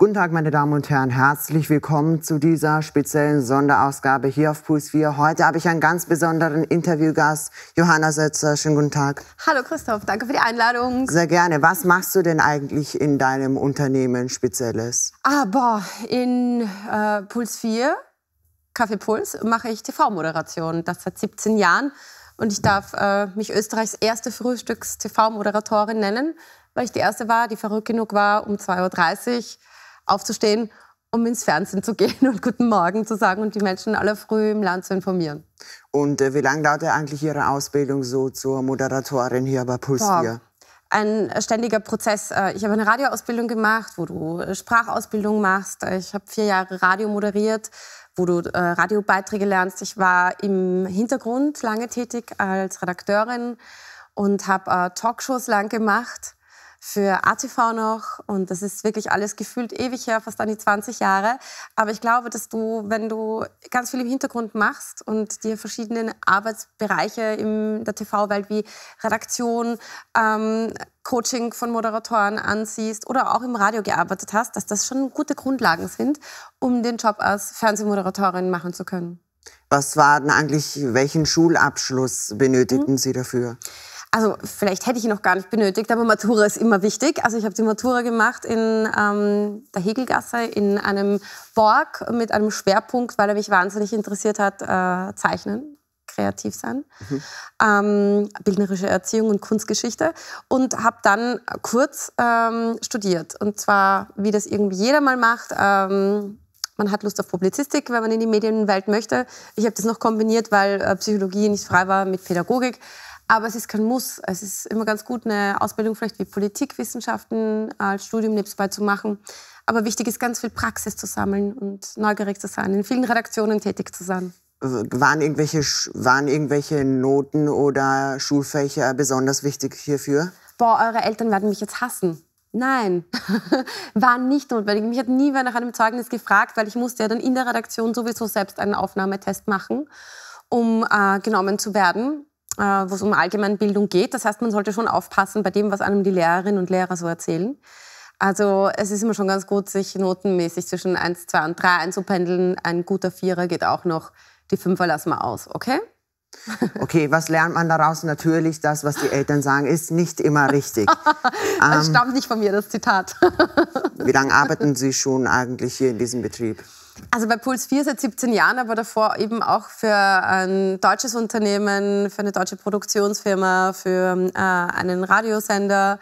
Guten Tag, meine Damen und Herren. Herzlich willkommen zu dieser speziellen Sonderausgabe hier auf Puls 4. Heute habe ich einen ganz besonderen Interviewgast, Johanna Setzer. Schönen guten Tag. Hallo Christoph, danke für die Einladung. Sehr gerne. Was machst du denn eigentlich in deinem Unternehmen Spezielles? Ah, boah, in äh, Puls 4, Kaffee Puls, mache ich TV-Moderation. Das seit 17 Jahren. Und ich darf äh, mich Österreichs erste Frühstücks-TV-Moderatorin nennen, weil ich die erste war, die verrückt genug war, um 2.30 Uhr aufzustehen, um ins Fernsehen zu gehen und Guten Morgen zu sagen und die Menschen aller früh im Land zu informieren. Und äh, wie lange dauert eigentlich Ihre Ausbildung so zur Moderatorin hier bei Puls 4? ein äh, ständiger Prozess. Äh, ich habe eine Radioausbildung gemacht, wo du äh, Sprachausbildung machst. Ich habe vier Jahre Radio moderiert, wo du Radiobeiträge lernst. Ich war im Hintergrund lange tätig als Redakteurin und habe Talkshows lang gemacht für ATV noch. Und das ist wirklich alles gefühlt ewig her, fast an die 20 Jahre. Aber ich glaube, dass du, wenn du ganz viel im Hintergrund machst und dir verschiedene Arbeitsbereiche in der TV-Welt wie Redaktion, ähm, Coaching von Moderatoren ansiehst oder auch im Radio gearbeitet hast, dass das schon gute Grundlagen sind, um den Job als Fernsehmoderatorin machen zu können. Was war denn eigentlich, welchen Schulabschluss benötigten mhm. Sie dafür? Also vielleicht hätte ich ihn noch gar nicht benötigt, aber Matura ist immer wichtig. Also ich habe die Matura gemacht in ähm, der Hegelgasse in einem Borg mit einem Schwerpunkt, weil er mich wahnsinnig interessiert hat, äh, Zeichnen kreativ sein, mhm. ähm, bildnerische Erziehung und Kunstgeschichte und habe dann kurz ähm, studiert. Und zwar, wie das irgendwie jeder mal macht. Ähm, man hat Lust auf Publizistik, wenn man in die Medienwelt möchte. Ich habe das noch kombiniert, weil äh, Psychologie nicht frei war mit Pädagogik. Aber es ist kein Muss. Es ist immer ganz gut, eine Ausbildung vielleicht wie Politikwissenschaften als Studium nebenbei zu machen. Aber wichtig ist, ganz viel Praxis zu sammeln und neugierig zu sein, in vielen Redaktionen tätig zu sein. Also waren irgendwelche, waren irgendwelche Noten oder Schulfächer besonders wichtig hierfür? Boah, eure Eltern werden mich jetzt hassen. Nein, war nicht notwendig. Mich hat nie wer nach einem Zeugnis gefragt, weil ich musste ja dann in der Redaktion sowieso selbst einen Aufnahmetest machen, um äh, genommen zu werden äh, wo es um Allgemeinbildung geht. Das heißt, man sollte schon aufpassen bei dem, was einem die Lehrerinnen und Lehrer so erzählen. Also es ist immer schon ganz gut, sich notenmäßig zwischen 1, 2 und 3 einzupendeln. Ein guter Vierer geht auch noch. Die Fünfer lassen wir aus, okay? Okay, was lernt man daraus? Natürlich, das, was die Eltern sagen, ist nicht immer richtig. das ähm, stammt nicht von mir, das Zitat. wie lange arbeiten Sie schon eigentlich hier in diesem Betrieb? Also bei Puls 4 seit 17 Jahren, aber davor eben auch für ein deutsches Unternehmen, für eine deutsche Produktionsfirma, für äh, einen Radiosender.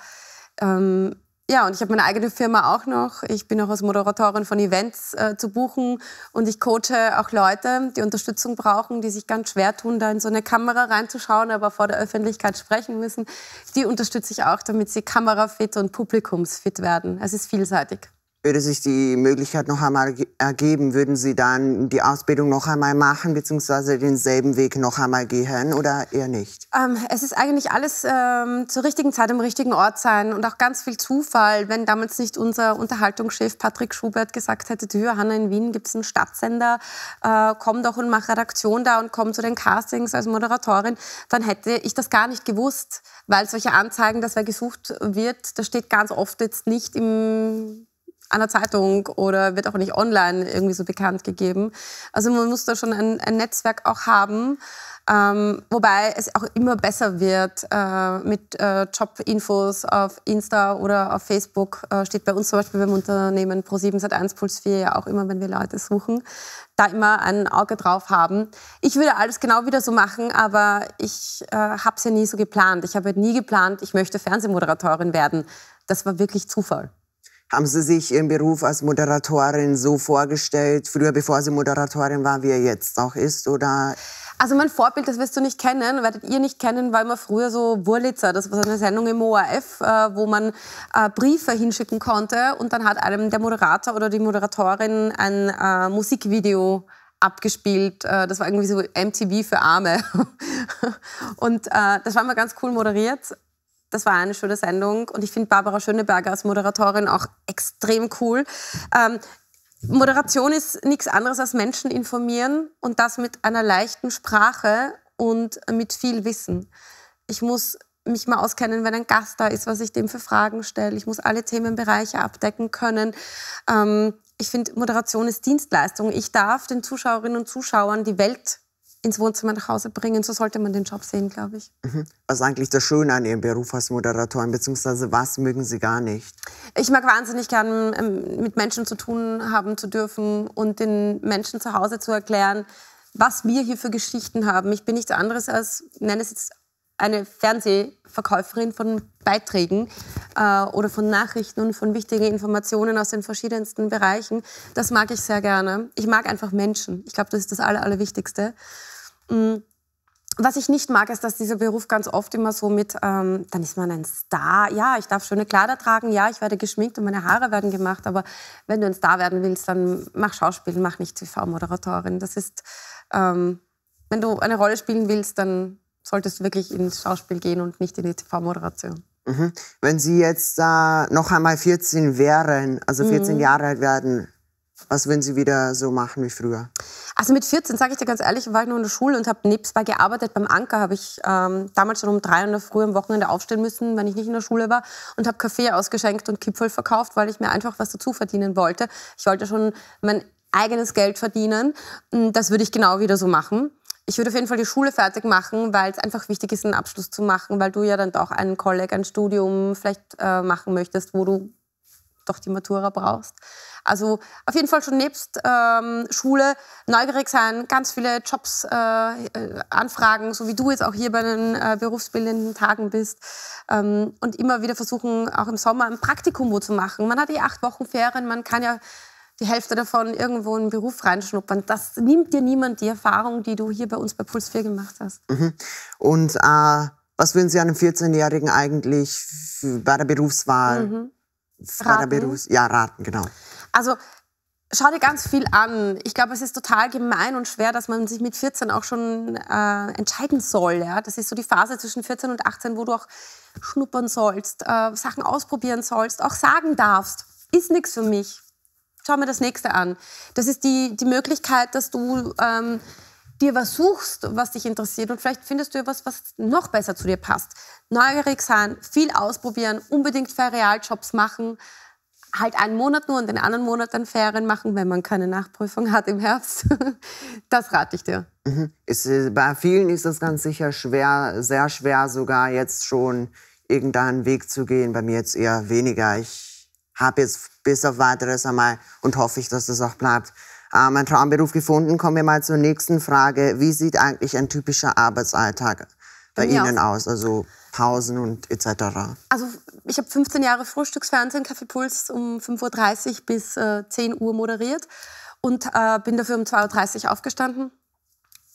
Ähm, ja, und ich habe meine eigene Firma auch noch. Ich bin auch als Moderatorin von Events äh, zu buchen und ich coache auch Leute, die Unterstützung brauchen, die sich ganz schwer tun, da in so eine Kamera reinzuschauen, aber vor der Öffentlichkeit sprechen müssen. Die unterstütze ich auch, damit sie kamerafit und publikumsfit werden. Es ist vielseitig würde sich die Möglichkeit noch einmal ergeben, würden Sie dann die Ausbildung noch einmal machen, beziehungsweise denselben Weg noch einmal gehen oder eher nicht? Ähm, es ist eigentlich alles ähm, zur richtigen Zeit am richtigen Ort sein und auch ganz viel Zufall. Wenn damals nicht unser Unterhaltungschef Patrick Schubert gesagt hätte, du Johanna, in Wien gibt es einen Stadtsender, äh, komm doch und mach Redaktion da und komm zu den Castings als Moderatorin, dann hätte ich das gar nicht gewusst, weil solche Anzeigen, dass wer gesucht wird, das steht ganz oft jetzt nicht im an der Zeitung oder wird auch nicht online irgendwie so bekannt gegeben. Also man muss da schon ein, ein Netzwerk auch haben. Ähm, wobei es auch immer besser wird äh, mit äh, Jobinfos auf Insta oder auf Facebook. Äh, steht bei uns zum Beispiel beim Unternehmen Pro7 seit 1 Puls 4 ja auch immer, wenn wir Leute suchen, da immer ein Auge drauf haben. Ich würde alles genau wieder so machen, aber ich äh, habe es ja nie so geplant. Ich habe halt nie geplant, ich möchte Fernsehmoderatorin werden. Das war wirklich Zufall. Haben Sie sich Ihren Beruf als Moderatorin so vorgestellt, früher bevor Sie Moderatorin war, wie er jetzt auch ist? Oder? Also mein Vorbild, das wirst du nicht kennen, werdet ihr nicht kennen, war immer früher so Wurlitzer. Das war eine Sendung im ORF, äh, wo man äh, Briefe hinschicken konnte und dann hat einem der Moderator oder die Moderatorin ein äh, Musikvideo abgespielt. Das war irgendwie so MTV für Arme. Und das war immer ganz cool moderiert. Das war eine schöne Sendung und ich finde Barbara Schöneberger als Moderatorin auch extrem cool. Ähm, Moderation ist nichts anderes als Menschen informieren und das mit einer leichten Sprache und mit viel Wissen. Ich muss mich mal auskennen, wenn ein Gast da ist, was ich dem für Fragen stelle. Ich muss alle Themenbereiche abdecken können. Ähm, ich finde, Moderation ist Dienstleistung. Ich darf den Zuschauerinnen und Zuschauern die Welt ins Wohnzimmer nach Hause bringen. So sollte man den Job sehen, glaube ich. Mhm. Was ist eigentlich das Schöne an Ihrem Beruf als Moderatorin, beziehungsweise was mögen Sie gar nicht? Ich mag wahnsinnig gern, ähm, mit Menschen zu tun haben zu dürfen und den Menschen zu Hause zu erklären, was wir hier für Geschichten haben. Ich bin nichts anderes als, nenne es jetzt eine Fernsehverkäuferin von Beiträgen äh, oder von Nachrichten und von wichtigen Informationen aus den verschiedensten Bereichen. Das mag ich sehr gerne. Ich mag einfach Menschen. Ich glaube, das ist das Aller, Allerwichtigste. Mhm. Was ich nicht mag, ist, dass dieser Beruf ganz oft immer so mit, ähm, dann ist man ein Star. Ja, ich darf schöne Kleider tragen, ja, ich werde geschminkt und meine Haare werden gemacht. Aber wenn du ein Star werden willst, dann mach Schauspiel, mach nicht TV-Moderatorin. Das ist, ähm, wenn du eine Rolle spielen willst, dann solltest du wirklich ins Schauspiel gehen und nicht in die TV-Moderation. Mhm. Wenn Sie jetzt äh, noch einmal 14 wären, also 14 mhm. Jahre alt werden, was würden Sie wieder so machen wie früher? Also mit 14, sage ich dir ganz ehrlich, war ich noch in der Schule und habe nebenbei gearbeitet. Beim Anker habe ich ähm, damals schon um drei Uhr Früh am Wochenende aufstehen müssen, wenn ich nicht in der Schule war und habe Kaffee ausgeschenkt und Kipfel verkauft, weil ich mir einfach was dazu verdienen wollte. Ich wollte schon mein eigenes Geld verdienen. Das würde ich genau wieder so machen ich würde auf jeden Fall die Schule fertig machen, weil es einfach wichtig ist, einen Abschluss zu machen, weil du ja dann doch einen Kolleg, ein Studium vielleicht äh, machen möchtest, wo du doch die Matura brauchst. Also auf jeden Fall schon nebst ähm, Schule neugierig sein, ganz viele Jobs äh, äh anfragen, so wie du jetzt auch hier bei den äh, berufsbildenden Tagen bist. Ähm, und immer wieder versuchen, auch im Sommer ein Praktikum wo zu machen. Man hat eh acht Wochen Ferien, man kann ja die Hälfte davon irgendwo in einen Beruf reinschnuppern. Das nimmt dir niemand die Erfahrung, die du hier bei uns bei Puls 4 gemacht hast. Mhm. Und äh, was würden Sie einem 14-Jährigen eigentlich bei der Berufswahl mhm. raten? Der Berufs ja, raten, genau. Also schau dir ganz viel an. Ich glaube, es ist total gemein und schwer, dass man sich mit 14 auch schon äh, entscheiden soll. Ja? Das ist so die Phase zwischen 14 und 18, wo du auch schnuppern sollst, äh, Sachen ausprobieren sollst, auch sagen darfst, ist nichts für mich schau mir das nächste an. Das ist die, die Möglichkeit, dass du ähm, dir was suchst, was dich interessiert und vielleicht findest du etwas, was noch besser zu dir passt. Neugierig sein, viel ausprobieren, unbedingt Ferialjobs machen, halt einen Monat nur und den anderen Monat dann Ferien machen, wenn man keine Nachprüfung hat im Herbst. Das rate ich dir. Mhm. bei vielen ist das ganz sicher schwer, sehr schwer sogar jetzt schon irgendeinen Weg zu gehen. Bei mir jetzt eher weniger. Ich habe jetzt bis auf weiteres einmal und hoffe ich, dass das auch bleibt. Äh, mein Traumberuf gefunden. Kommen wir mal zur nächsten Frage. Wie sieht eigentlich ein typischer Arbeitsalltag bei ja. Ihnen aus? Also Pausen und etc. Also ich habe 15 Jahre Frühstücksfernsehen, Kaffeepuls um 5.30 Uhr bis äh, 10 Uhr moderiert und äh, bin dafür um 2.30 Uhr aufgestanden.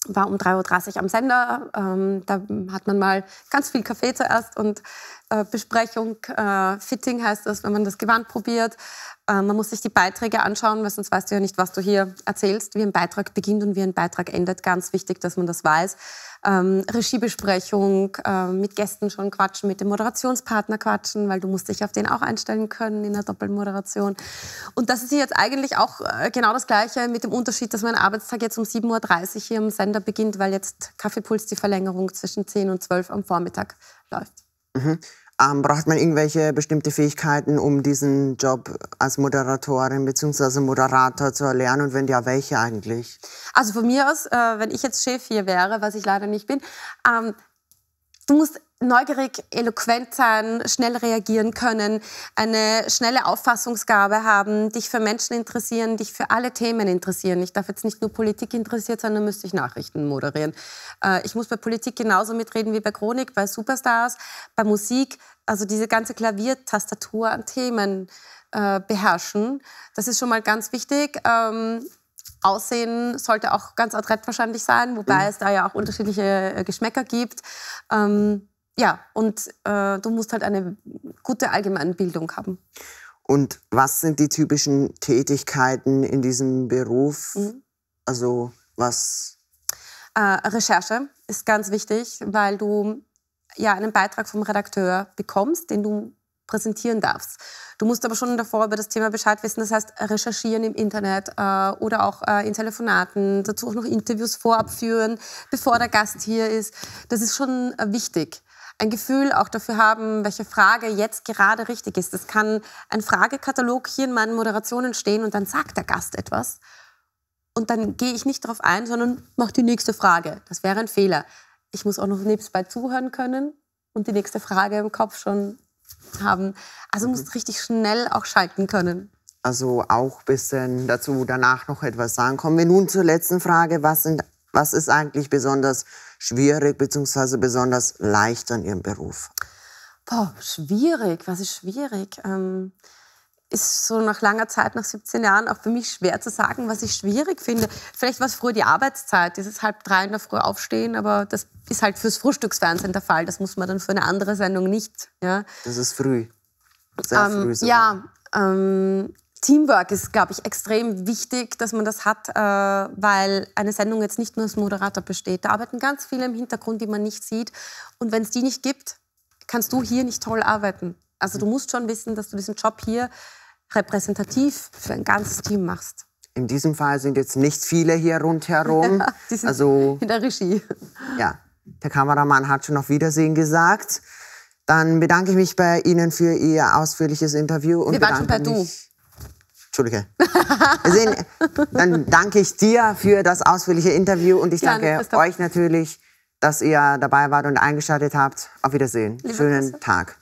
War um 3.30 Uhr am Sender. Ähm, da hat man mal ganz viel Kaffee zuerst und äh, Besprechung, äh, Fitting heißt das, wenn man das Gewand probiert. Äh, man muss sich die Beiträge anschauen, weil sonst weißt du ja nicht, was du hier erzählst, wie ein Beitrag beginnt und wie ein Beitrag endet. Ganz wichtig, dass man das weiß. Ähm, Regiebesprechung, mit Gästen schon quatschen, mit dem Moderationspartner quatschen, weil du musst dich auf den auch einstellen können in der Doppelmoderation. Und das ist hier jetzt eigentlich auch genau das Gleiche mit dem Unterschied, dass mein Arbeitstag jetzt um 7.30 Uhr hier im Sender beginnt, weil jetzt Kaffeepuls die Verlängerung zwischen 10 und 12 am Vormittag läuft. Mhm. Ähm, braucht man irgendwelche bestimmte Fähigkeiten, um diesen Job als Moderatorin bzw. Moderator zu erlernen? Und wenn ja, welche eigentlich? Also von mir aus, äh, wenn ich jetzt Chef hier wäre, was ich leider nicht bin, ähm, Du musst neugierig, eloquent sein, schnell reagieren können, eine schnelle Auffassungsgabe haben, dich für Menschen interessieren, dich für alle Themen interessieren. Ich darf jetzt nicht nur Politik interessiert sein, dann müsste ich Nachrichten moderieren. Äh, ich muss bei Politik genauso mitreden wie bei Chronik, bei Superstars, bei Musik. Also diese ganze Klaviertastatur an Themen äh, beherrschen. Das ist schon mal ganz wichtig. Ähm, Aussehen sollte auch ganz adrett wahrscheinlich sein, wobei mhm. es da ja auch unterschiedliche äh, Geschmäcker gibt. Ähm, ja, und äh, du musst halt eine gute Allgemeinbildung haben. Und was sind die typischen Tätigkeiten in diesem Beruf? Mhm. Also was? Äh, Recherche ist ganz wichtig, weil du ja einen Beitrag vom Redakteur bekommst, den du präsentieren darfst. Du musst aber schon davor über das Thema Bescheid wissen, das heißt recherchieren im Internet äh, oder auch äh, in Telefonaten, dazu auch noch Interviews vorab führen, bevor der Gast hier ist. Das ist schon äh, wichtig. Ein Gefühl auch dafür haben, welche Frage jetzt gerade richtig ist. Das kann ein Fragekatalog hier in meinen Moderationen stehen und dann sagt der Gast etwas. Und dann gehe ich nicht darauf ein, sondern mache die nächste Frage. Das wäre ein Fehler. Ich muss auch noch nebenbei zuhören können und die nächste Frage im Kopf schon haben. Also mhm. musst richtig schnell auch schalten können. Also auch ein bisschen dazu danach noch etwas sagen. Kommen wir nun zur letzten Frage. Was, sind, was ist eigentlich besonders schwierig bzw. besonders leicht an Ihrem Beruf? Boah, schwierig. Was ist schwierig? Ähm, ist so nach langer Zeit, nach 17 Jahren, auch für mich schwer zu sagen, was ich schwierig finde. Vielleicht war es früher die Arbeitszeit, dieses halb drei in der Früh aufstehen, aber das ist halt fürs Frühstücksfernsehen der Fall. Das muss man dann für eine andere Sendung nicht. Ja. Das ist früh. Sehr ähm, früh. So. Ja, ähm, Teamwork ist, glaube ich, extrem wichtig, dass man das hat, äh, weil eine Sendung jetzt nicht nur als Moderator besteht. Da arbeiten ganz viele im Hintergrund, die man nicht sieht. Und wenn es die nicht gibt, kannst du hier nicht toll arbeiten. Also du musst schon wissen, dass du diesen Job hier repräsentativ für ein ganzes Team machst. In diesem Fall sind jetzt nicht viele hier rundherum. Ja, die sind also in der Regie. Ja, der Kameramann hat schon auf Wiedersehen gesagt. Dann bedanke ich mich bei Ihnen für Ihr ausführliches Interview. Und Wir waren schon bei Du. Entschuldige. dann danke ich dir für das ausführliche Interview und ich danke ja, euch natürlich, dass ihr dabei wart und eingeschaltet habt. Auf Wiedersehen. Liebe Schönen Grüße. Tag.